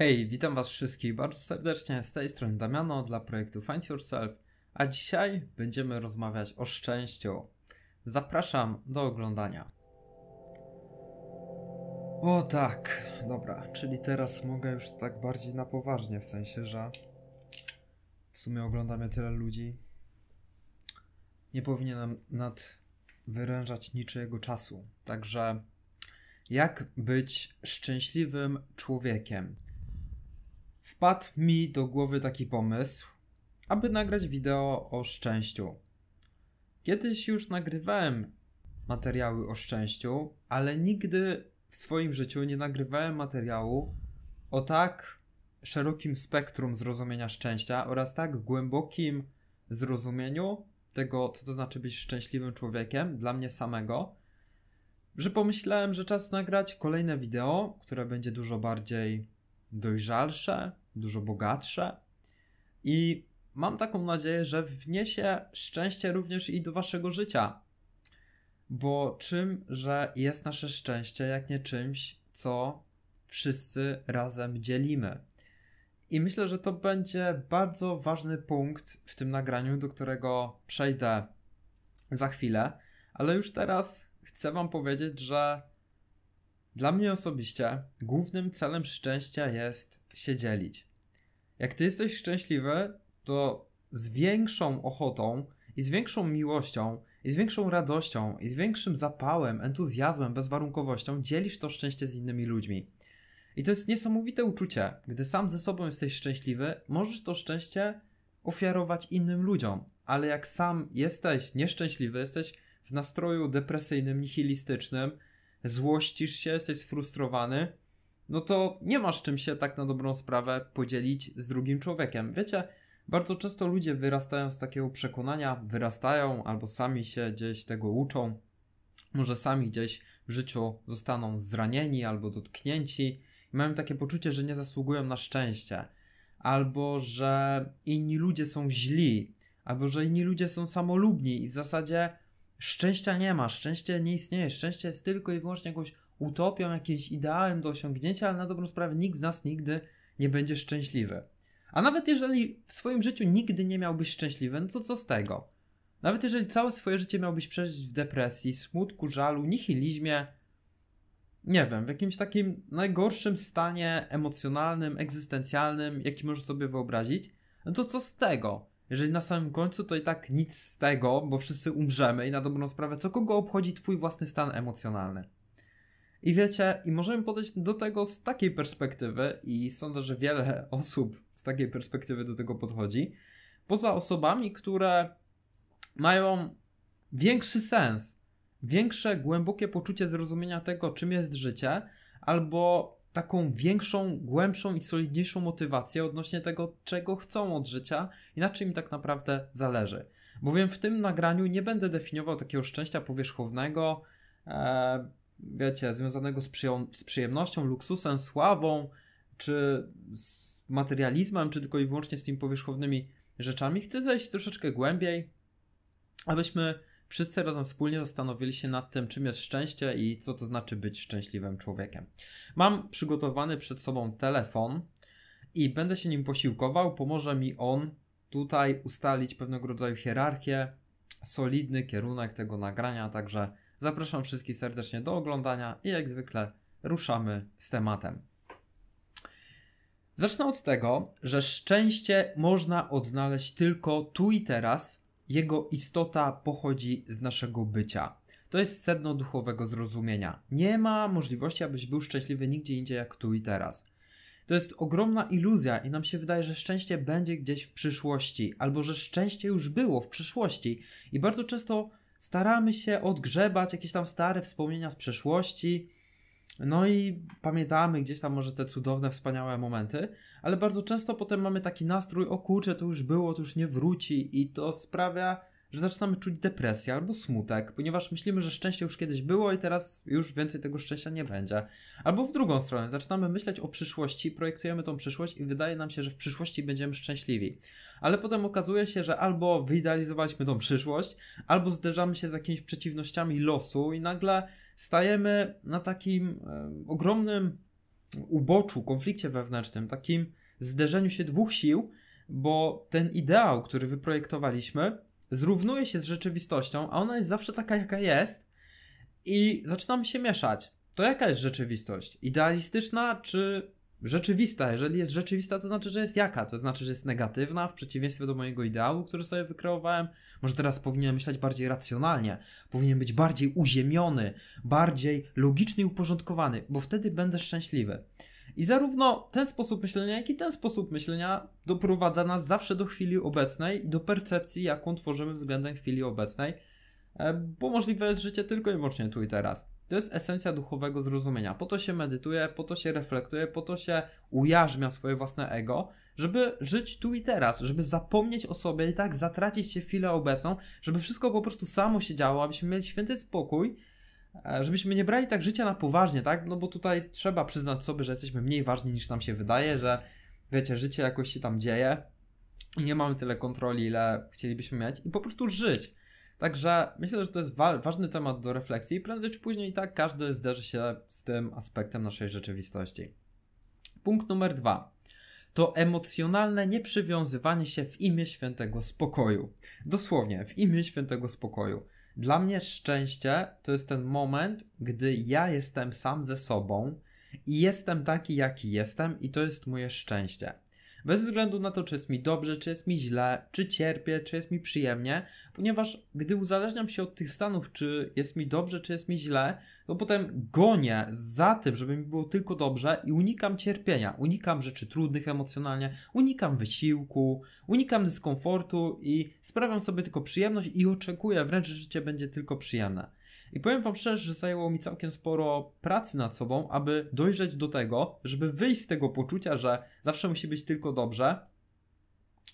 Hej, witam Was wszystkich bardzo serdecznie. Z tej strony Damiano dla projektu Find Yourself, a dzisiaj będziemy rozmawiać o szczęściu. Zapraszam do oglądania. O tak, dobra, czyli teraz mogę już tak bardziej na poważnie, w sensie, że w sumie oglądamy tyle ludzi. Nie powinienem nadwyrężać niczyjego czasu. Także, jak być szczęśliwym człowiekiem? wpadł mi do głowy taki pomysł, aby nagrać wideo o szczęściu. Kiedyś już nagrywałem materiały o szczęściu, ale nigdy w swoim życiu nie nagrywałem materiału o tak szerokim spektrum zrozumienia szczęścia oraz tak głębokim zrozumieniu tego, co to znaczy być szczęśliwym człowiekiem dla mnie samego, że pomyślałem, że czas nagrać kolejne wideo, które będzie dużo bardziej dojrzalsze, dużo bogatsze i mam taką nadzieję, że wniesie szczęście również i do waszego życia. Bo czym, że jest nasze szczęście, jak nie czymś, co wszyscy razem dzielimy. I myślę, że to będzie bardzo ważny punkt w tym nagraniu, do którego przejdę za chwilę, ale już teraz chcę Wam powiedzieć, że dla mnie osobiście głównym celem szczęścia jest się dzielić. Jak ty jesteś szczęśliwy, to z większą ochotą i z większą miłością i z większą radością i z większym zapałem, entuzjazmem, bezwarunkowością dzielisz to szczęście z innymi ludźmi. I to jest niesamowite uczucie. Gdy sam ze sobą jesteś szczęśliwy, możesz to szczęście ofiarować innym ludziom, ale jak sam jesteś nieszczęśliwy, jesteś w nastroju depresyjnym, nihilistycznym, złościsz się, jesteś sfrustrowany, no to nie masz czym się tak na dobrą sprawę podzielić z drugim człowiekiem. Wiecie, bardzo często ludzie wyrastają z takiego przekonania, wyrastają albo sami się gdzieś tego uczą, może sami gdzieś w życiu zostaną zranieni albo dotknięci i mają takie poczucie, że nie zasługują na szczęście, albo że inni ludzie są źli, albo że inni ludzie są samolubni i w zasadzie szczęścia nie ma, szczęście nie istnieje, szczęście jest tylko i wyłącznie jakąś utopią, jakimś ideałem do osiągnięcia, ale na dobrą sprawę nikt z nas nigdy nie będzie szczęśliwy. A nawet jeżeli w swoim życiu nigdy nie miałbyś szczęśliwy, no to co z tego? Nawet jeżeli całe swoje życie miałbyś przeżyć w depresji, smutku, żalu, nihilizmie, nie wiem, w jakimś takim najgorszym stanie emocjonalnym, egzystencjalnym, jaki możesz sobie wyobrazić, no to co z tego? jeżeli na samym końcu, to i tak nic z tego, bo wszyscy umrzemy i na dobrą sprawę, co kogo obchodzi twój własny stan emocjonalny. I wiecie, i możemy podejść do tego z takiej perspektywy, i sądzę, że wiele osób z takiej perspektywy do tego podchodzi, poza osobami, które mają większy sens, większe głębokie poczucie zrozumienia tego, czym jest życie, albo taką większą, głębszą i solidniejszą motywację odnośnie tego, czego chcą od życia i na czym im tak naprawdę zależy. Bowiem w tym nagraniu nie będę definiował takiego szczęścia powierzchownego, e, wiecie, związanego z, z przyjemnością, luksusem, sławą, czy z materializmem, czy tylko i wyłącznie z tymi powierzchownymi rzeczami. Chcę zejść troszeczkę głębiej, abyśmy Wszyscy razem wspólnie zastanowili się nad tym, czym jest szczęście i co to znaczy być szczęśliwym człowiekiem. Mam przygotowany przed sobą telefon i będę się nim posiłkował. Pomoże mi on tutaj ustalić pewnego rodzaju hierarchię, solidny kierunek tego nagrania, także zapraszam wszystkich serdecznie do oglądania i jak zwykle ruszamy z tematem. Zacznę od tego, że szczęście można odnaleźć tylko tu i teraz jego istota pochodzi z naszego bycia. To jest sedno duchowego zrozumienia. Nie ma możliwości, abyś był szczęśliwy nigdzie indziej jak tu i teraz. To jest ogromna iluzja i nam się wydaje, że szczęście będzie gdzieś w przyszłości, albo że szczęście już było w przyszłości. I bardzo często staramy się odgrzebać jakieś tam stare wspomnienia z przeszłości, no i pamiętamy gdzieś tam może te cudowne, wspaniałe momenty, ale bardzo często potem mamy taki nastrój, o kurczę, to już było, to już nie wróci i to sprawia, że zaczynamy czuć depresję albo smutek, ponieważ myślimy, że szczęście już kiedyś było i teraz już więcej tego szczęścia nie będzie. Albo w drugą stronę, zaczynamy myśleć o przyszłości, projektujemy tą przyszłość i wydaje nam się, że w przyszłości będziemy szczęśliwi. Ale potem okazuje się, że albo wyidealizowaliśmy tą przyszłość, albo zderzamy się z jakimiś przeciwnościami losu i nagle stajemy na takim ogromnym uboczu, konflikcie wewnętrznym, takim zderzeniu się dwóch sił, bo ten ideał, który wyprojektowaliśmy, zrównuje się z rzeczywistością, a ona jest zawsze taka, jaka jest, i zaczynamy się mieszać. To jaka jest rzeczywistość? Idealistyczna czy rzeczywista. Jeżeli jest rzeczywista, to znaczy, że jest jaka? To znaczy, że jest negatywna, w przeciwieństwie do mojego ideału, który sobie wykreowałem. Może teraz powinienem myśleć bardziej racjonalnie, powinien być bardziej uziemiony, bardziej logicznie uporządkowany, bo wtedy będę szczęśliwy. I zarówno ten sposób myślenia, jak i ten sposób myślenia doprowadza nas zawsze do chwili obecnej i do percepcji, jaką tworzymy względem chwili obecnej, e, bo możliwe jest życie tylko i wyłącznie tu i teraz. To jest esencja duchowego zrozumienia. Po to się medytuje, po to się reflektuje, po to się ujarzmia swoje własne ego, żeby żyć tu i teraz, żeby zapomnieć o sobie i tak zatracić się chwilę obecną, żeby wszystko po prostu samo się działo, abyśmy mieli święty spokój, e, żebyśmy nie brali tak życia na poważnie, tak? No bo tutaj trzeba przyznać sobie, że jesteśmy mniej ważni niż nam się wydaje, że wiecie, życie jakoś się tam dzieje i nie mamy tyle kontroli, ile chcielibyśmy mieć i po prostu żyć. Także myślę, że to jest wa ważny temat do refleksji i prędzej czy później tak każdy zderzy się z tym aspektem naszej rzeczywistości. Punkt numer dwa to emocjonalne nieprzywiązywanie się w imię świętego spokoju. Dosłownie, w imię świętego spokoju. Dla mnie szczęście to jest ten moment, gdy ja jestem sam ze sobą i jestem taki, jaki jestem, i to jest moje szczęście. Bez względu na to, czy jest mi dobrze, czy jest mi źle, czy cierpię, czy jest mi przyjemnie, ponieważ gdy uzależniam się od tych stanów, czy jest mi dobrze, czy jest mi źle, to potem gonię za tym, żeby mi było tylko dobrze i unikam cierpienia, unikam rzeczy trudnych emocjonalnie, unikam wysiłku, unikam dyskomfortu i sprawiam sobie tylko przyjemność i oczekuję wręcz, że życie będzie tylko przyjemne. I powiem wam szczerze, że zajęło mi całkiem sporo pracy nad sobą, aby dojrzeć do tego, żeby wyjść z tego poczucia, że zawsze musi być tylko dobrze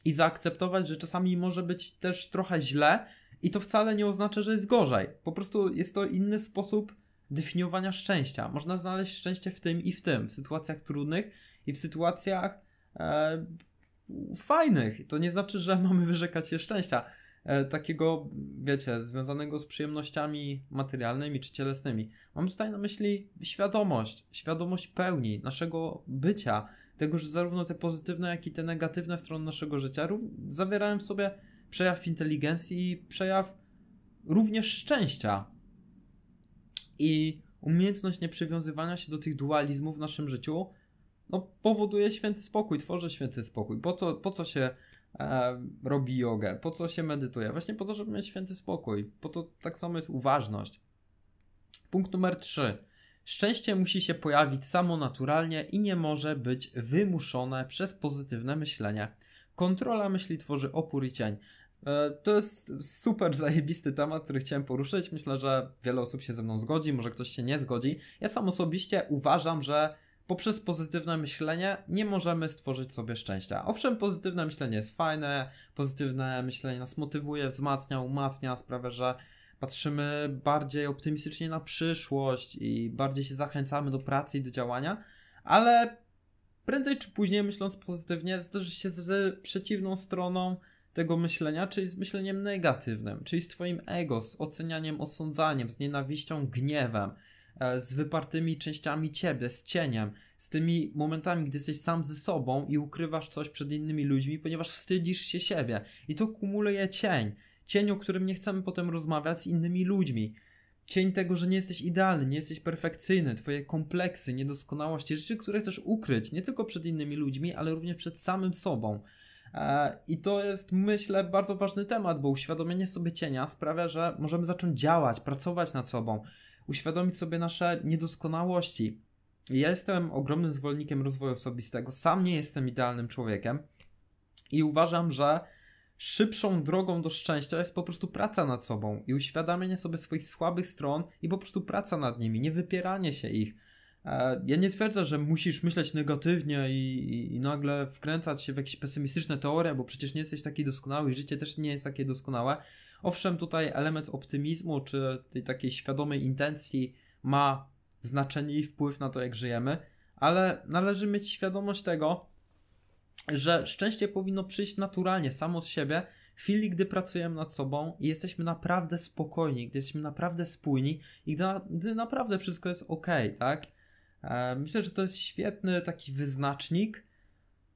i zaakceptować, że czasami może być też trochę źle i to wcale nie oznacza, że jest gorzej. Po prostu jest to inny sposób definiowania szczęścia. Można znaleźć szczęście w tym i w tym, w sytuacjach trudnych i w sytuacjach e, fajnych. To nie znaczy, że mamy wyrzekać się szczęścia. E, takiego, wiecie, związanego z przyjemnościami materialnymi czy cielesnymi. Mam tutaj na myśli świadomość, świadomość pełni naszego bycia, tego, że zarówno te pozytywne, jak i te negatywne strony naszego życia zawierają w sobie przejaw inteligencji i przejaw również szczęścia. I umiejętność nieprzywiązywania się do tych dualizmów w naszym życiu no, powoduje święty spokój, tworzy święty spokój. Po co, po co się robi jogę, po co się medytuje? Właśnie po to, żeby mieć święty spokój. Po to tak samo jest uważność. Punkt numer 3. Szczęście musi się pojawić samo naturalnie i nie może być wymuszone przez pozytywne myślenie. Kontrola myśli tworzy opór i cień. E, to jest super zajebisty temat, który chciałem poruszyć. Myślę, że wiele osób się ze mną zgodzi, może ktoś się nie zgodzi. Ja sam osobiście uważam, że poprzez pozytywne myślenie nie możemy stworzyć sobie szczęścia. Owszem, pozytywne myślenie jest fajne, pozytywne myślenie nas motywuje, wzmacnia, umacnia, sprawia, że patrzymy bardziej optymistycznie na przyszłość i bardziej się zachęcamy do pracy i do działania, ale prędzej czy później, myśląc pozytywnie, zdarzy się z przeciwną stroną tego myślenia, czyli z myśleniem negatywnym, czyli z Twoim ego, z ocenianiem, osądzaniem, z nienawiścią, gniewem E, z wypartymi częściami ciebie, z cieniem, z tymi momentami, gdy jesteś sam ze sobą i ukrywasz coś przed innymi ludźmi, ponieważ wstydzisz się siebie. I to kumuluje cień. Cień, o którym nie chcemy potem rozmawiać z innymi ludźmi. Cień tego, że nie jesteś idealny, nie jesteś perfekcyjny, twoje kompleksy, niedoskonałości, rzeczy, które chcesz ukryć nie tylko przed innymi ludźmi, ale również przed samym sobą. E, I to jest, myślę, bardzo ważny temat, bo uświadomienie sobie cienia sprawia, że możemy zacząć działać, pracować nad sobą, uświadomić sobie nasze niedoskonałości. Ja jestem ogromnym zwolennikiem rozwoju osobistego, sam nie jestem idealnym człowiekiem i uważam, że szybszą drogą do szczęścia jest po prostu praca nad sobą i uświadamianie sobie swoich słabych stron i po prostu praca nad nimi, nie wypieranie się ich. E, ja nie twierdzę, że musisz myśleć negatywnie i, i, i, nagle wkręcać się w jakieś pesymistyczne teorie, bo przecież nie jesteś taki doskonały i życie też nie jest takie doskonałe, Owszem, tutaj element optymizmu czy tej takiej świadomej intencji ma znaczenie i wpływ na to, jak żyjemy, ale należy mieć świadomość tego, że szczęście powinno przyjść naturalnie, samo z siebie, w chwili, gdy pracujemy nad sobą i jesteśmy naprawdę spokojni, gdy jesteśmy naprawdę spójni i gdy, gdy naprawdę wszystko jest ok, tak? E, myślę, że to jest świetny taki wyznacznik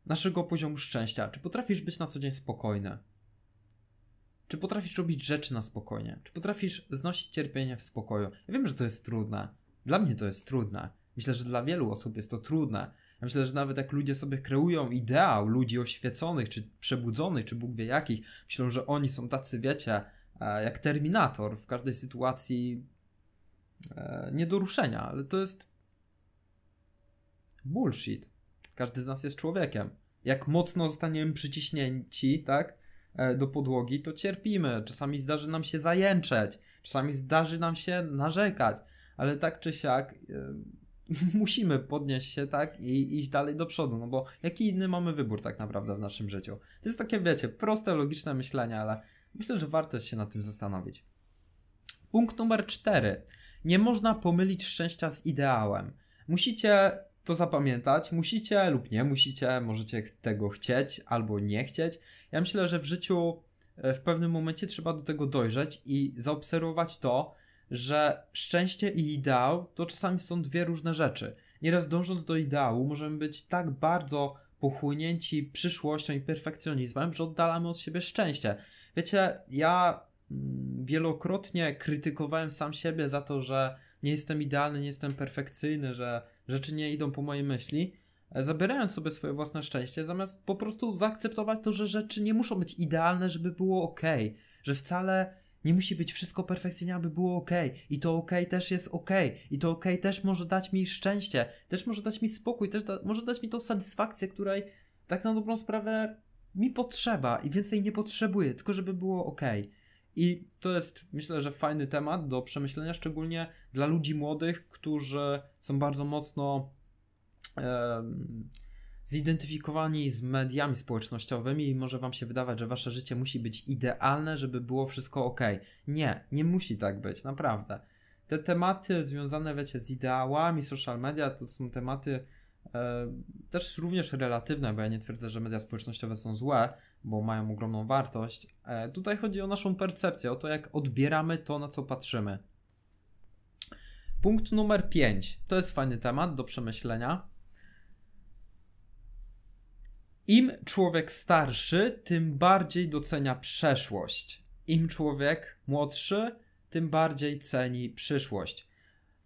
naszego poziomu szczęścia. Czy potrafisz być na co dzień spokojny? Czy potrafisz robić rzeczy na spokojnie? Czy potrafisz znosić cierpienie w spokoju? Ja wiem, że to jest trudne. Dla mnie to jest trudne. Myślę, że dla wielu osób jest to trudne. Ja myślę, że nawet jak ludzie sobie kreują ideał ludzi oświeconych, czy przebudzonych, czy Bóg wie jakich, myślą, że oni są tacy, wiecie, e, jak Terminator w każdej sytuacji e, nie do ruszenia, ale to jest bullshit. Każdy z nas jest człowiekiem. Jak mocno zostaniemy przyciśnięci, tak? E, do podłogi, to cierpimy. Czasami zdarzy nam się zajęczeć, czasami zdarzy nam się narzekać, ale tak czy siak e, musimy podnieść się, tak, i iść dalej do przodu, no bo jaki inny mamy wybór tak naprawdę w naszym życiu? To jest takie, wiecie, proste, logiczne myślenie, ale myślę, że warto się nad tym zastanowić. Punkt numer cztery. Nie można pomylić szczęścia z ideałem. Musicie to zapamiętać. Musicie lub nie musicie, możecie tego chcieć albo nie chcieć. Ja myślę, że w życiu e, w pewnym momencie trzeba do tego dojrzeć i zaobserwować to, że szczęście i ideał to czasami są dwie różne rzeczy. Nieraz dążąc do ideału, możemy być tak bardzo pochłonięci przyszłością i perfekcjonizmem, że oddalamy od siebie szczęście. Wiecie, ja mm, wielokrotnie krytykowałem sam siebie za to, że nie jestem idealny, nie jestem perfekcyjny, że rzeczy nie idą po mojej myśli, e, zabierając sobie swoje własne szczęście, zamiast po prostu zaakceptować to, że rzeczy nie muszą być idealne, żeby było ok, że wcale nie musi być wszystko perfekcyjnie, aby było ok. I to ok też jest ok. I to ok też może dać mi szczęście, też może dać mi spokój, też da, może dać mi tą satysfakcję, której tak na dobrą sprawę mi potrzeba i więcej nie potrzebuję, tylko żeby było ok. I to jest, myślę, że fajny temat do przemyślenia, szczególnie dla ludzi młodych, którzy są bardzo mocno e, zidentyfikowani z mediami społecznościowymi i może Wam się wydawać, że Wasze życie musi być idealne, żeby było wszystko ok. Nie, nie musi tak być, naprawdę. Te tematy związane, wiecie, z ideałami social media to są tematy e, też również relatywne, bo ja nie twierdzę, że media społecznościowe są złe, bo mają ogromną wartość. E, tutaj chodzi o naszą percepcję, o to, jak odbieramy to, na co patrzymy. Punkt numer 5. To jest fajny temat do przemyślenia. Im człowiek starszy, tym bardziej docenia przeszłość. Im człowiek młodszy, tym bardziej ceni przyszłość.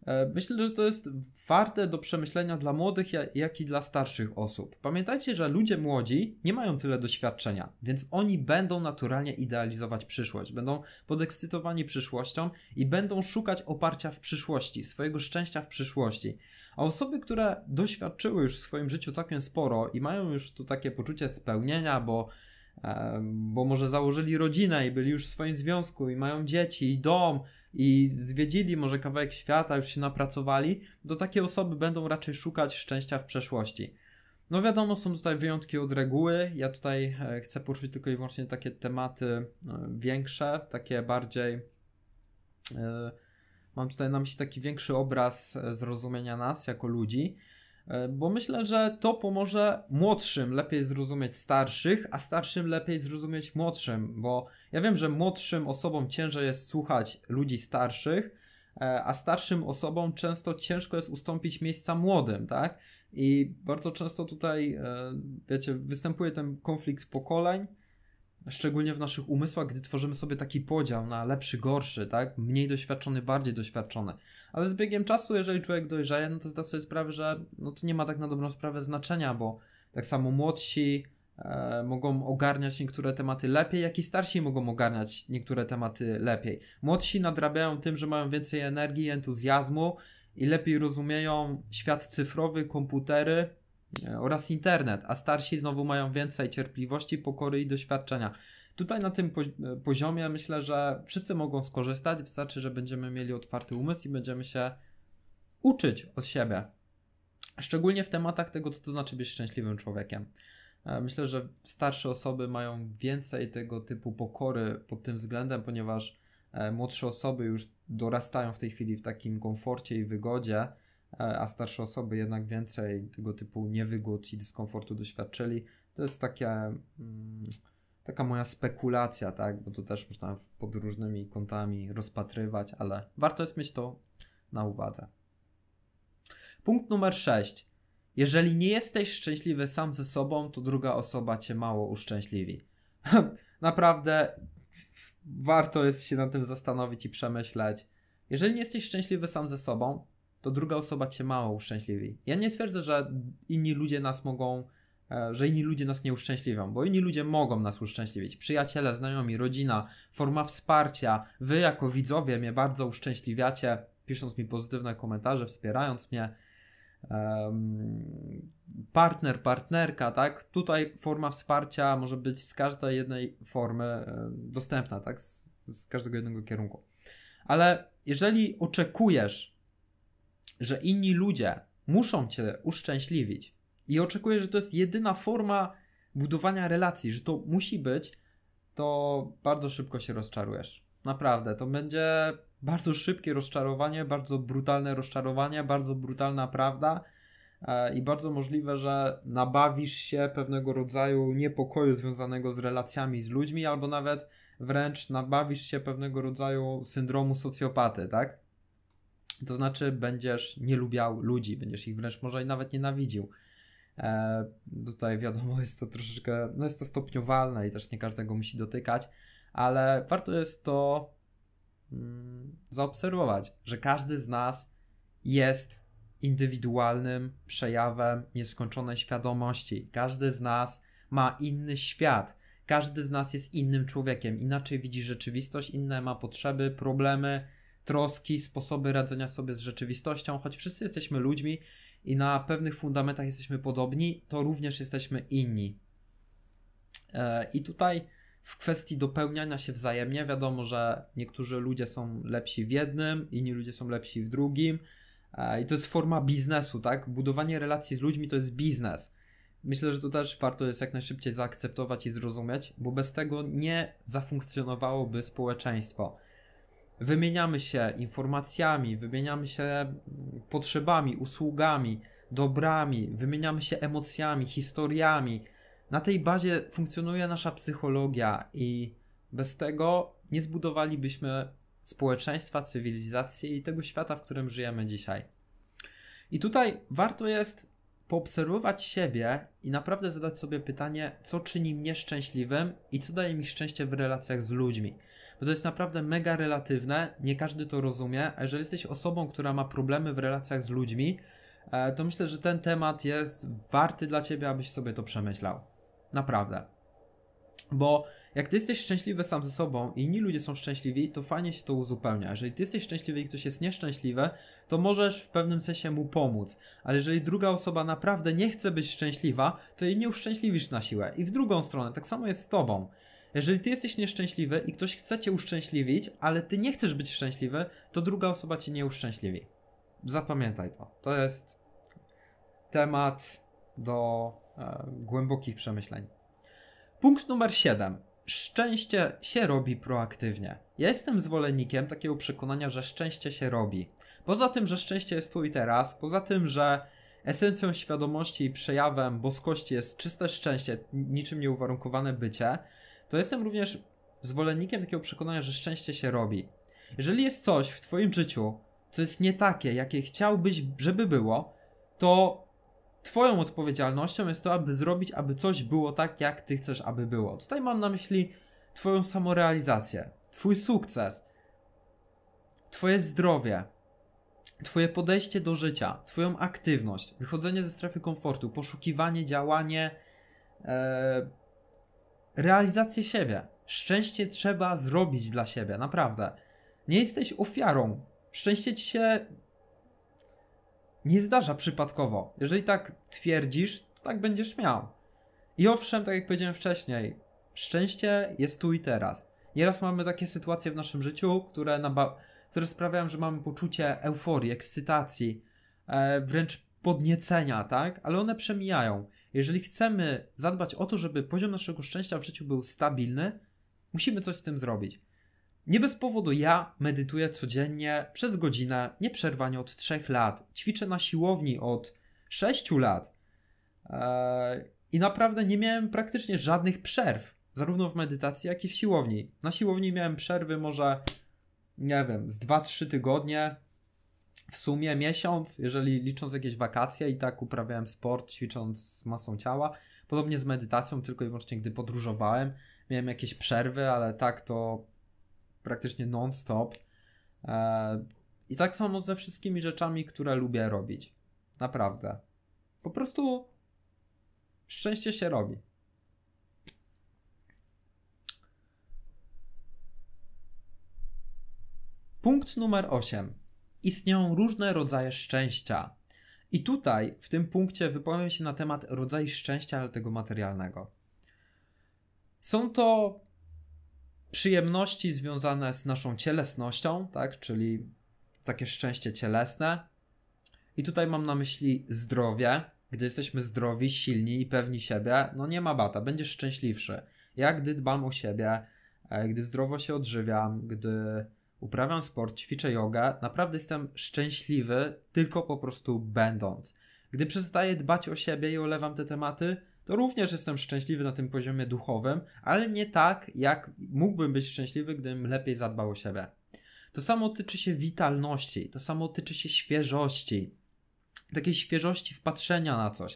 E, myślę, że to jest warte do przemyślenia dla młodych, jak i dla starszych osób. Pamiętajcie, że ludzie młodzi nie mają tyle doświadczenia, więc oni będą naturalnie idealizować przyszłość, będą podekscytowani przyszłością i będą szukać oparcia w przyszłości, swojego szczęścia w przyszłości. A osoby, które doświadczyły już w swoim życiu całkiem sporo i mają już to takie poczucie spełnienia, bo bo może założyli rodzinę i byli już w swoim związku i mają dzieci i dom, i zwiedzili może kawałek świata, już się napracowali, to takie osoby będą raczej szukać szczęścia w przeszłości. No wiadomo, są tutaj wyjątki od reguły. Ja tutaj e, chcę poruszyć tylko i wyłącznie takie tematy e, większe, takie bardziej. E, mam tutaj na myśli taki większy obraz zrozumienia nas jako ludzi. E, bo myślę, że to pomoże młodszym lepiej zrozumieć starszych, a starszym lepiej zrozumieć młodszym, bo ja wiem, że młodszym osobom ciężej jest słuchać ludzi starszych, e, a starszym osobom często ciężko jest ustąpić miejsca młodym, tak? I bardzo często tutaj, e, wiecie, występuje ten konflikt pokoleń szczególnie w naszych umysłach, gdy tworzymy sobie taki podział na lepszy, gorszy, tak? Mniej doświadczony, bardziej doświadczony. Ale z biegiem czasu, jeżeli człowiek dojrzeje, no to zda sobie sprawę, że no to nie ma tak na dobrą sprawę znaczenia, bo tak samo młodsi e, mogą ogarniać niektóre tematy lepiej, jak i starsi mogą ogarniać niektóre tematy lepiej. Młodsi nadrabiają tym, że mają więcej energii, entuzjazmu i lepiej rozumieją świat cyfrowy, komputery, oraz internet, a starsi znowu mają więcej cierpliwości, pokory i doświadczenia. Tutaj na tym e, poziomie myślę, że wszyscy mogą skorzystać, wystarczy, że będziemy mieli otwarty umysł i będziemy się uczyć od siebie. Szczególnie w tematach tego, co to znaczy być szczęśliwym człowiekiem. E, myślę, że starsze osoby mają więcej tego typu pokory pod tym względem, ponieważ e, młodsze osoby już dorastają w tej chwili w takim komforcie i wygodzie, E, a starsze osoby jednak więcej tego typu niewygód i dyskomfortu doświadczyli. To jest takie, mm, taka moja spekulacja, tak? bo to też można pod różnymi kątami rozpatrywać, ale warto jest mieć to na uwadze. Punkt numer 6. Jeżeli nie jesteś szczęśliwy sam ze sobą, to druga osoba cię mało uszczęśliwi. Naprawdę warto jest się na tym zastanowić i przemyśleć. Jeżeli nie jesteś szczęśliwy sam ze sobą, to druga osoba cię mało uszczęśliwi. Ja nie twierdzę, że inni ludzie nas mogą, e, że inni ludzie nas nie uszczęśliwią, bo inni ludzie mogą nas uszczęśliwić. Przyjaciele, znajomi, rodzina, forma wsparcia. Wy jako widzowie mnie bardzo uszczęśliwiacie, pisząc mi pozytywne komentarze, wspierając mnie. partner, partnerka, tak? Tutaj forma wsparcia może być z każdej jednej formy e, dostępna, tak? Z, z każdego jednego kierunku. Ale jeżeli oczekujesz że inni ludzie muszą cię uszczęśliwić i oczekujesz, że to jest jedyna forma budowania relacji, że to musi być, to bardzo szybko się rozczarujesz. Naprawdę, to będzie bardzo szybkie rozczarowanie, bardzo brutalne rozczarowanie, bardzo brutalna prawda e, i bardzo możliwe, że nabawisz się pewnego rodzaju niepokoju związanego z relacjami z ludźmi, albo nawet wręcz nabawisz się pewnego rodzaju syndromu socjopaty, tak? To znaczy, będziesz nie lubiał ludzi, będziesz ich wręcz może nawet nienawidził. E, tutaj wiadomo, jest to troszeczkę, no jest to stopniowalne i też nie każdego musi dotykać, ale warto jest to mm, zaobserwować, że każdy z nas jest indywidualnym przejawem nieskończonej świadomości. Każdy z nas ma inny świat. Każdy z nas jest innym człowiekiem, inaczej widzi rzeczywistość, inne ma potrzeby, problemy, troski, sposoby radzenia sobie z rzeczywistością, choć wszyscy jesteśmy ludźmi i na pewnych fundamentach jesteśmy podobni, to również jesteśmy inni. E, I tutaj w kwestii dopełniania się wzajemnie, wiadomo, że niektórzy ludzie są lepsi w jednym, inni ludzie są lepsi w drugim. E, I to jest forma biznesu, tak? Budowanie relacji z ludźmi to jest biznes. Myślę, że to też warto jest jak najszybciej zaakceptować i zrozumieć, bo bez tego nie zafunkcjonowałoby społeczeństwo. Wymieniamy się informacjami, wymieniamy się mm, potrzebami, usługami, dobrami, wymieniamy się emocjami, historiami. Na tej bazie funkcjonuje nasza psychologia i bez tego nie zbudowalibyśmy społeczeństwa, cywilizacji i tego świata, w którym żyjemy dzisiaj. I tutaj warto jest poobserwować siebie i naprawdę zadać sobie pytanie, co czyni mnie szczęśliwym i co daje mi szczęście w relacjach z ludźmi. Bo to jest naprawdę mega relatywne, nie każdy to rozumie, a jeżeli jesteś osobą, która ma problemy w relacjach z ludźmi, e, to myślę, że ten temat jest warty dla ciebie, abyś sobie to przemyślał. Naprawdę. Bo jak ty jesteś szczęśliwy sam ze sobą i inni ludzie są szczęśliwi, to fajnie się to uzupełnia. Jeżeli ty jesteś szczęśliwy i ktoś jest nieszczęśliwy, to możesz w pewnym sensie mu pomóc. Ale jeżeli druga osoba naprawdę nie chce być szczęśliwa, to jej nie uszczęśliwisz na siłę. I w drugą stronę, tak samo jest z tobą. Jeżeli ty jesteś nieszczęśliwy i ktoś chce cię uszczęśliwić, ale ty nie chcesz być szczęśliwy, to druga osoba cię nie uszczęśliwi. Zapamiętaj to. To jest temat do e, głębokich przemyśleń. Punkt numer 7. Szczęście się robi proaktywnie. Ja jestem zwolennikiem takiego przekonania, że szczęście się robi. Poza tym, że szczęście jest tu i teraz, poza tym, że esencją świadomości i przejawem boskości jest czyste szczęście, niczym nieuwarunkowane bycie, to jestem również zwolennikiem takiego przekonania, że szczęście się robi. Jeżeli jest coś w Twoim życiu, co jest nie takie, jakie chciałbyś, żeby było, to Twoją odpowiedzialnością jest to, aby zrobić, aby coś było tak, jak Ty chcesz, aby było. Tutaj mam na myśli Twoją samorealizację, Twój sukces, Twoje zdrowie, Twoje podejście do życia, Twoją aktywność, wychodzenie ze strefy komfortu, poszukiwanie, działanie, e, realizację siebie. Szczęście trzeba zrobić dla siebie, naprawdę. Nie jesteś ofiarą. Szczęście ci się nie zdarza przypadkowo. Jeżeli tak twierdzisz, to tak będziesz miał. I owszem, tak jak powiedziałem wcześniej, szczęście jest tu i teraz. Nieraz mamy takie sytuacje w naszym życiu, które, które sprawiają, że mamy poczucie euforii, ekscytacji, e, wręcz podniecenia, tak? Ale one przemijają. Jeżeli chcemy zadbać o to, żeby poziom naszego szczęścia w życiu był stabilny, musimy coś z tym zrobić. Nie bez powodu ja medytuję codziennie przez godzinę nieprzerwanie od 3 lat. Ćwiczę na siłowni od 6 lat. Eee, I naprawdę nie miałem praktycznie żadnych przerw, zarówno w medytacji, jak i w siłowni. Na siłowni miałem przerwy może, nie wiem, z 2-3 tygodnie, w sumie miesiąc, jeżeli licząc jakieś wakacje i tak uprawiałem sport, ćwicząc z masą ciała. Podobnie z medytacją, tylko i wyłącznie gdy podróżowałem. Miałem jakieś przerwy, ale tak to praktycznie non-stop. E, I tak samo ze wszystkimi rzeczami, które lubię robić. Naprawdę. Po prostu szczęście się robi. Punkt numer 8. Istnieją różne rodzaje szczęścia. I tutaj, w tym punkcie, wypowiem się na temat rodzaju szczęścia, ale tego materialnego. Są to przyjemności związane z naszą cielesnością, tak, czyli takie szczęście cielesne. I tutaj mam na myśli zdrowie, gdy jesteśmy zdrowi, silni i pewni siebie, no nie ma bata, będziesz szczęśliwszy. Ja gdy dbam o siebie, e, gdy zdrowo się odżywiam, gdy uprawiam sport, ćwiczę jogę, naprawdę jestem szczęśliwy tylko po prostu będąc. Gdy przestaję dbać o siebie i olewam te tematy, to również jestem szczęśliwy na tym poziomie duchowym, ale nie tak, jak mógłbym być szczęśliwy, gdybym lepiej zadbał o siebie. To samo tyczy się witalności, to samo tyczy się świeżości, takiej świeżości wpatrzenia na coś.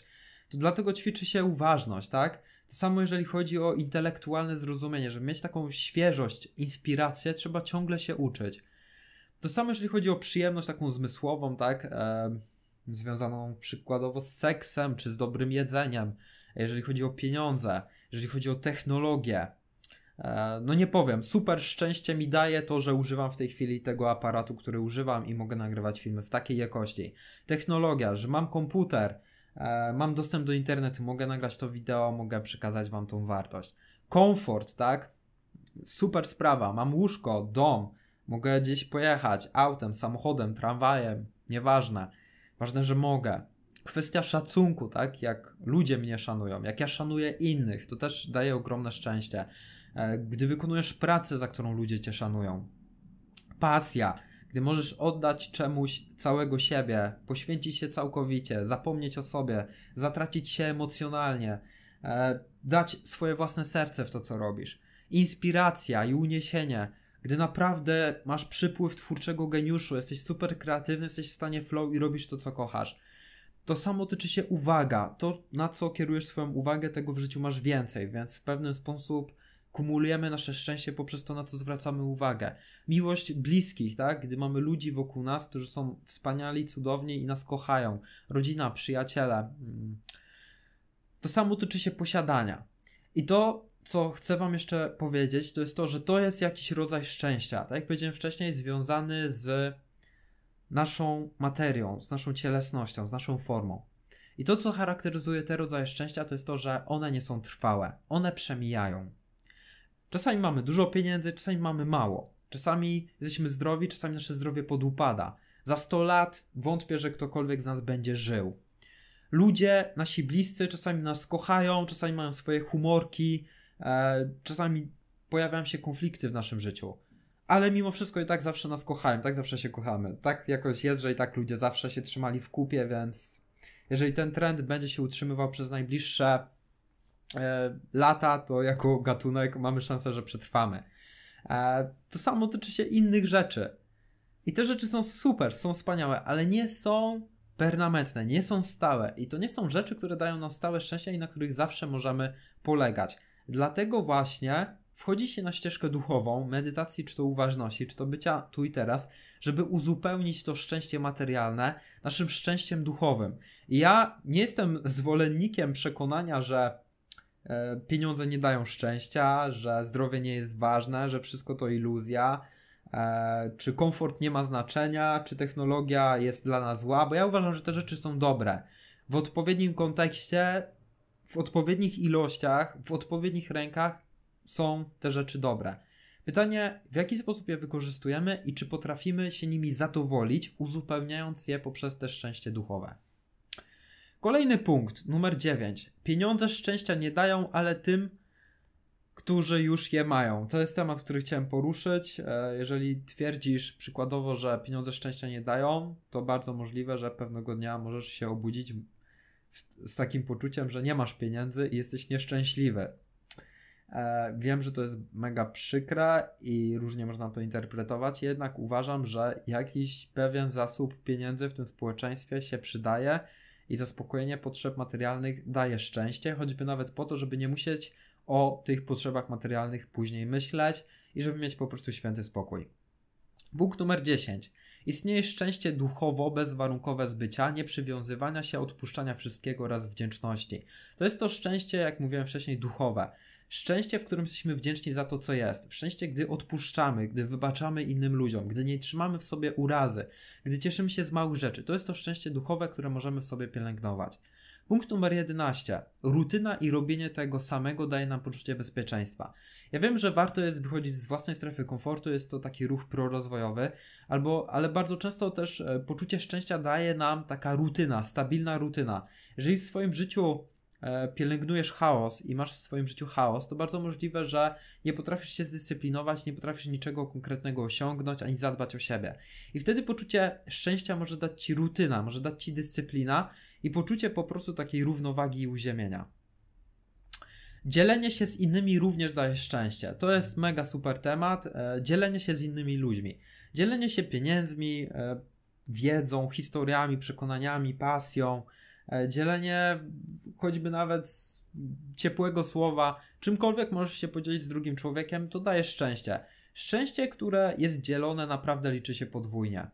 To dlatego ćwiczy się uważność, tak? To samo jeżeli chodzi o intelektualne zrozumienie, żeby mieć taką świeżość, inspirację, trzeba ciągle się uczyć. To samo jeżeli chodzi o przyjemność taką zmysłową, tak? E, związaną przykładowo z seksem czy z dobrym jedzeniem jeżeli chodzi o pieniądze, jeżeli chodzi o technologię. E, no nie powiem, super szczęście mi daje to, że używam w tej chwili tego aparatu, który używam i mogę nagrywać filmy w takiej jakości. Technologia, że mam komputer, e, mam dostęp do internetu, mogę nagrać to wideo, mogę przekazać wam tą wartość. Komfort, tak? Super sprawa, mam łóżko, dom, mogę gdzieś pojechać autem, samochodem, tramwajem, nieważne. Ważne, że mogę kwestia szacunku, tak? Jak ludzie mnie szanują, jak ja szanuję innych, to też daje ogromne szczęście. E, gdy wykonujesz pracę, za którą ludzie cię szanują, pasja, gdy możesz oddać czemuś całego siebie, poświęcić się całkowicie, zapomnieć o sobie, zatracić się emocjonalnie, e, dać swoje własne serce w to, co robisz. Inspiracja i uniesienie gdy naprawdę masz przypływ twórczego geniuszu, jesteś super kreatywny, jesteś w stanie flow i robisz to, co kochasz. To samo tyczy się uwaga. To, na co kierujesz swoją uwagę, tego w życiu masz więcej, więc w pewien sposób kumulujemy nasze szczęście poprzez to, na co zwracamy uwagę. Miłość bliskich, tak? Gdy mamy ludzi wokół nas, którzy są wspaniali, cudowni i nas kochają. Rodzina, przyjaciele. Mm. To samo tyczy się posiadania. I to, co chcę Wam jeszcze powiedzieć, to jest to, że to jest jakiś rodzaj szczęścia. Tak jak powiedziałem wcześniej, związany z naszą materią, z naszą cielesnością, z naszą formą. I to, co charakteryzuje te rodzaje szczęścia, to jest to, że one nie są trwałe, one przemijają. Czasami mamy dużo pieniędzy, czasami mamy mało. Czasami jesteśmy zdrowi, czasami nasze zdrowie podupada. Za 100 lat wątpię, że ktokolwiek z nas będzie żył. Ludzie, nasi bliscy, czasami nas kochają, czasami mają swoje humorki, e, czasami pojawiają się konflikty w naszym życiu ale mimo wszystko i tak zawsze nas kochałem, tak zawsze się kochamy. Tak jakoś jest, że i tak ludzie zawsze się trzymali w kupie, więc jeżeli ten trend będzie się utrzymywał przez najbliższe e, lata, to jako gatunek mamy szansę, że przetrwamy. E, to samo tyczy się innych rzeczy. I te rzeczy są super, są wspaniałe, ale nie są permanentne, nie są stałe. I to nie są rzeczy, które dają nam stałe szczęście i na których zawsze możemy polegać. Dlatego właśnie wchodzi się na ścieżkę duchową, medytacji czy to uważności, czy to bycia tu i teraz, żeby uzupełnić to szczęście materialne naszym szczęściem duchowym. I ja nie jestem zwolennikiem przekonania, że e, pieniądze nie dają szczęścia, że zdrowie nie jest ważne, że wszystko to iluzja, e, czy komfort nie ma znaczenia, czy technologia jest dla nas zła, bo ja uważam, że te rzeczy są dobre. W odpowiednim kontekście, w odpowiednich ilościach, w odpowiednich rękach są te rzeczy dobre. Pytanie, w jaki sposób je wykorzystujemy i czy potrafimy się nimi zadowolić, uzupełniając je poprzez te szczęście duchowe. Kolejny punkt, numer 9. Pieniądze szczęścia nie dają, ale tym, którzy już je mają. To jest temat, który chciałem poruszyć. E, jeżeli twierdzisz przykładowo, że pieniądze szczęścia nie dają, to bardzo możliwe, że pewnego dnia możesz się obudzić w, z takim poczuciem, że nie masz pieniędzy i jesteś nieszczęśliwy. E, wiem, że to jest mega przykra i różnie można to interpretować, jednak uważam, że jakiś pewien zasób pieniędzy w tym społeczeństwie się przydaje i zaspokojenie potrzeb materialnych daje szczęście, choćby nawet po to, żeby nie musieć o tych potrzebach materialnych później myśleć i żeby mieć po prostu święty spokój. Bóg numer 10. Istnieje szczęście duchowo, bezwarunkowe zbycia, nieprzywiązywania się, odpuszczania wszystkiego oraz wdzięczności. To jest to szczęście, jak mówiłem wcześniej, duchowe. Szczęście, w którym jesteśmy wdzięczni za to, co jest. Szczęście, gdy odpuszczamy, gdy wybaczamy innym ludziom, gdy nie trzymamy w sobie urazy, gdy cieszymy się z małych rzeczy. To jest to szczęście duchowe, które możemy w sobie pielęgnować. Punkt numer 11. Rutyna i robienie tego samego daje nam poczucie bezpieczeństwa. Ja wiem, że warto jest wychodzić z własnej strefy komfortu, jest to taki ruch prorozwojowy, albo, ale bardzo często też e, poczucie szczęścia daje nam taka rutyna, stabilna rutyna. Jeżeli w swoim życiu E, pielęgnujesz chaos i masz w swoim życiu chaos, to bardzo możliwe, że nie potrafisz się zdyscyplinować, nie potrafisz niczego konkretnego osiągnąć ani zadbać o siebie. I wtedy poczucie szczęścia może dać ci rutyna, może dać ci dyscyplina i poczucie po prostu takiej równowagi i uziemienia. Dzielenie się z innymi również daje szczęście. To jest mega super temat. E, dzielenie się z innymi ludźmi. Dzielenie się pieniędzmi, e, wiedzą, historiami, przekonaniami, pasją, E, dzielenie choćby nawet ciepłego słowa, czymkolwiek możesz się podzielić z drugim człowiekiem, to daje szczęście. Szczęście, które jest dzielone, naprawdę liczy się podwójnie.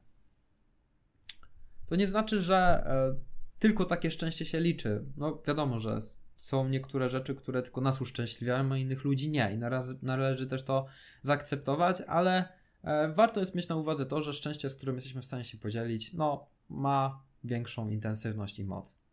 To nie znaczy, że e, tylko takie szczęście się liczy. No wiadomo, że są niektóre rzeczy, które tylko nas uszczęśliwiają, a innych ludzi nie. I należy też to zaakceptować, ale e, warto jest mieć na uwadze to, że szczęście, z którym jesteśmy w stanie się podzielić, no ma większą intensywność i moc.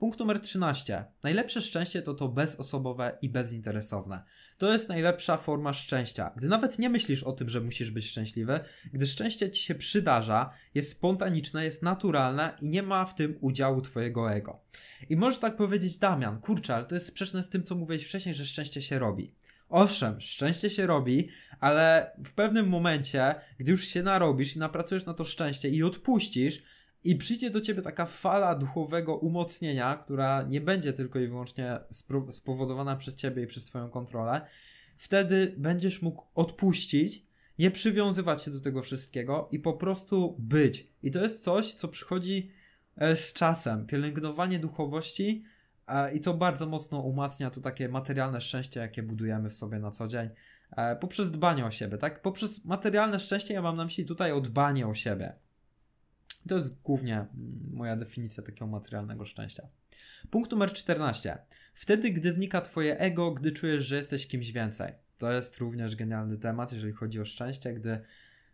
Punkt numer 13. Najlepsze szczęście to to bezosobowe i bezinteresowne. To jest najlepsza forma szczęścia, gdy nawet nie myślisz o tym, że musisz być szczęśliwy, gdy szczęście ci się przydarza, jest spontaniczne, jest naturalne i nie ma w tym udziału twojego ego. I możesz tak powiedzieć, Damian, kurczę, ale to jest sprzeczne z tym, co mówiłeś wcześniej, że szczęście się robi. Owszem, szczęście się robi, ale w pewnym momencie, gdy już się narobisz i napracujesz na to szczęście i odpuścisz, i przyjdzie do ciebie taka fala duchowego umocnienia, która nie będzie tylko i wyłącznie spowodowana przez ciebie i przez twoją kontrolę. Wtedy będziesz mógł odpuścić, nie przywiązywać się do tego wszystkiego i po prostu być. I to jest coś, co przychodzi e, z czasem. Pielęgnowanie duchowości e, i to bardzo mocno umacnia to takie materialne szczęście, jakie budujemy w sobie na co dzień e, poprzez dbanie o siebie, tak? Poprzez materialne szczęście ja mam na myśli tutaj o dbanie o siebie. To jest głównie mm, moja definicja takiego materialnego szczęścia. Punkt numer 14. Wtedy, gdy znika Twoje ego, gdy czujesz, że jesteś kimś więcej. To jest również genialny temat, jeżeli chodzi o szczęście, gdy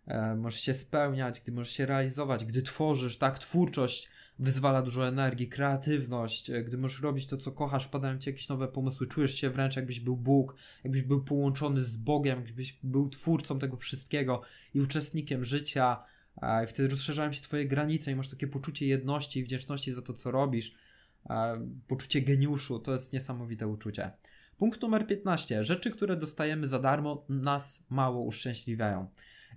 e, możesz się spełniać, gdy możesz się realizować, gdy tworzysz, tak? Twórczość wyzwala dużo energii, kreatywność, e, gdy możesz robić to, co kochasz, padają ci jakieś nowe pomysły, czujesz się wręcz jakbyś był Bóg, jakbyś był połączony z Bogiem, jakbyś był twórcą tego wszystkiego i uczestnikiem życia i wtedy rozszerzają się Twoje granice i masz takie poczucie jedności i wdzięczności za to, co robisz. Poczucie geniuszu to jest niesamowite uczucie. Punkt numer 15. Rzeczy, które dostajemy za darmo, nas mało uszczęśliwiają.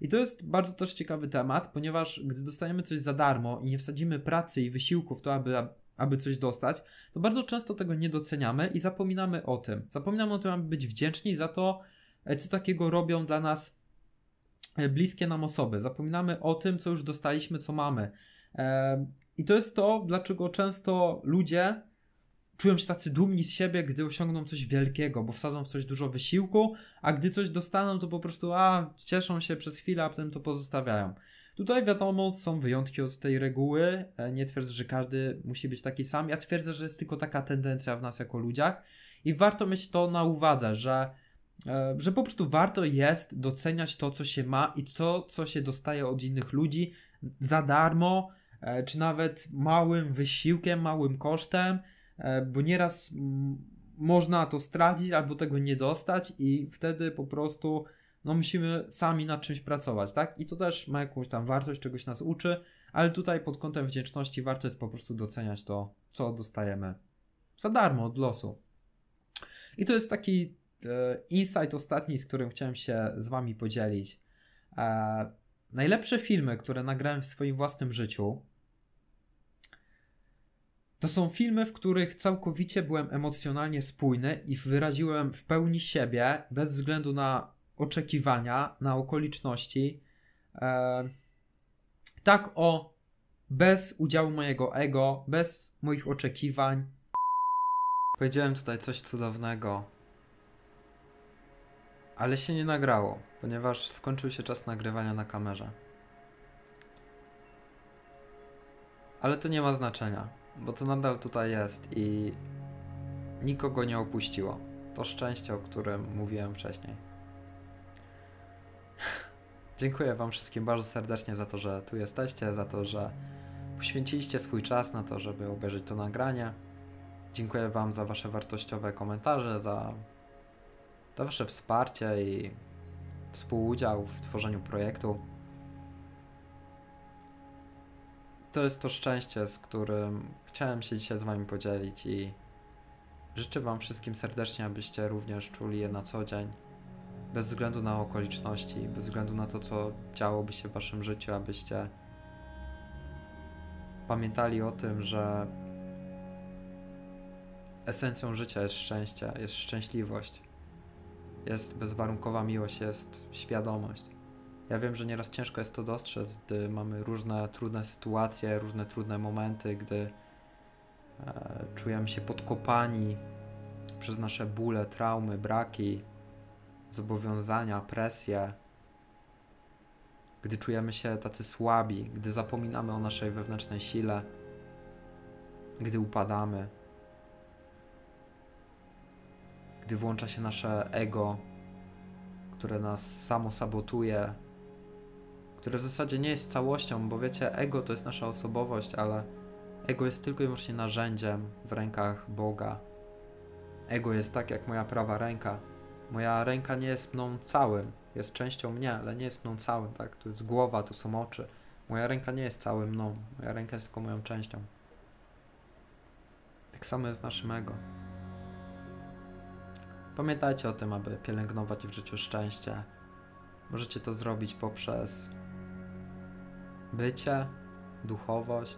I to jest bardzo też ciekawy temat, ponieważ gdy dostajemy coś za darmo i nie wsadzimy pracy i wysiłku w to, aby, aby coś dostać, to bardzo często tego nie doceniamy i zapominamy o tym. Zapominamy o tym, aby być wdzięczni za to, e, co takiego robią dla nas E, bliskie nam osoby. Zapominamy o tym, co już dostaliśmy, co mamy. E, I to jest to, dlaczego często ludzie czują się tacy dumni z siebie, gdy osiągną coś wielkiego, bo wsadzą w coś dużo wysiłku, a gdy coś dostaną, to po prostu a, cieszą się przez chwilę, a potem to pozostawiają. Tutaj wiadomo, są wyjątki od tej reguły. E, nie twierdzę, że każdy musi być taki sam. Ja twierdzę, że jest tylko taka tendencja w nas jako ludziach i warto mieć to na uwadze, że E, że po prostu warto jest doceniać to, co się ma i to, co się dostaje od innych ludzi za darmo, e, czy nawet małym wysiłkiem, małym kosztem, e, bo nieraz można to stracić albo tego nie dostać i wtedy po prostu no musimy sami nad czymś pracować, tak? I to też ma jakąś tam wartość, czegoś nas uczy, ale tutaj pod kątem wdzięczności warto jest po prostu doceniać to, co dostajemy za darmo od losu. I to jest taki E, insight ostatni, z którym chciałem się z wami podzielić. E, najlepsze filmy, które nagrałem w swoim własnym życiu, to są filmy, w których całkowicie byłem emocjonalnie spójny i wyraziłem w pełni siebie, bez względu na oczekiwania, na okoliczności. E, tak o, bez udziału mojego ego, bez moich oczekiwań. Powiedziałem tutaj coś cudownego ale się nie nagrało, ponieważ skończył się czas nagrywania na kamerze. Ale to nie ma znaczenia, bo to nadal tutaj jest i nikogo nie opuściło. To szczęście, o którym mówiłem wcześniej. Dziękuję Wam wszystkim bardzo serdecznie za to, że tu jesteście, za to, że poświęciliście swój czas na to, żeby obejrzeć to nagranie. Dziękuję Wam za Wasze wartościowe komentarze, za to wasze wsparcie i współudział w tworzeniu projektu to jest to szczęście, z którym chciałem się dzisiaj z wami podzielić i życzę wam wszystkim serdecznie, abyście również czuli je na co dzień bez względu na okoliczności, bez względu na to, co działoby się w waszym życiu, abyście pamiętali o tym, że esencją życia jest szczęście, jest szczęśliwość jest bezwarunkowa miłość, jest świadomość. Ja wiem, że nieraz ciężko jest to dostrzec, gdy mamy różne trudne sytuacje, różne trudne momenty, gdy e, czujemy się podkopani przez nasze bóle, traumy, braki, zobowiązania, presje, gdy czujemy się tacy słabi, gdy zapominamy o naszej wewnętrznej sile, gdy upadamy gdy włącza się nasze ego, które nas samo sabotuje, które w zasadzie nie jest całością, bo wiecie, ego to jest nasza osobowość, ale ego jest tylko i wyłącznie narzędziem w rękach Boga. Ego jest tak jak moja prawa ręka. Moja ręka nie jest mną całym, jest częścią mnie, ale nie jest mną całym, tak? to jest głowa, to są oczy. Moja ręka nie jest całym mną, moja ręka jest tylko moją częścią. Tak samo jest z naszym ego. Pamiętajcie o tym, aby pielęgnować w życiu szczęście. Możecie to zrobić poprzez bycie, duchowość,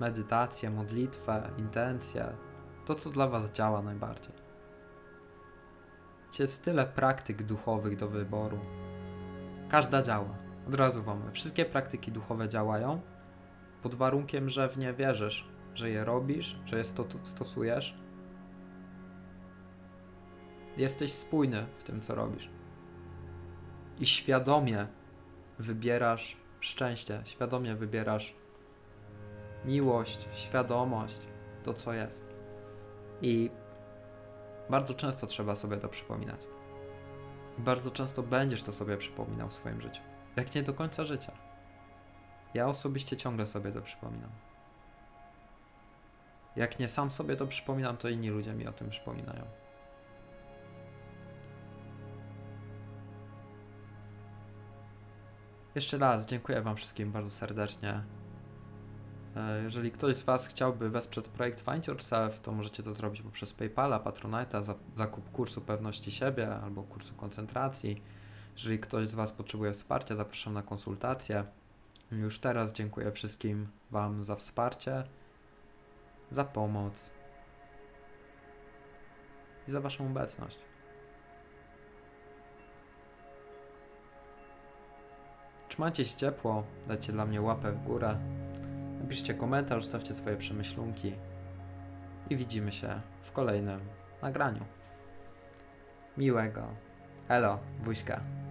medytację, modlitwę, intencje, to co dla Was działa najbardziej. Jest tyle praktyk duchowych do wyboru. Każda działa. Od razu Wam. Wszystkie praktyki duchowe działają pod warunkiem, że w nie wierzysz, że je robisz, że je stosujesz jesteś spójny w tym, co robisz. I świadomie wybierasz szczęście, świadomie wybierasz miłość, świadomość, to co jest. I bardzo często trzeba sobie to przypominać. I bardzo często będziesz to sobie przypominał w swoim życiu. Jak nie do końca życia. Ja osobiście ciągle sobie to przypominam. Jak nie sam sobie to przypominam, to inni ludzie mi o tym przypominają. Jeszcze raz dziękuję Wam wszystkim bardzo serdecznie. E, jeżeli ktoś z Was chciałby wesprzeć projekt Find Yourself, to możecie to zrobić poprzez PayPala, Patronite'a, za, zakup kursu pewności siebie albo kursu koncentracji. Jeżeli ktoś z Was potrzebuje wsparcia, zapraszam na konsultacje. Już teraz dziękuję wszystkim Wam za wsparcie, za pomoc i za Waszą obecność. Trzymajcie się ciepło, dajcie dla mnie łapę w górę, napiszcie komentarz, stawcie swoje przemyślunki i widzimy się w kolejnym nagraniu. Miłego. Elo, wujska.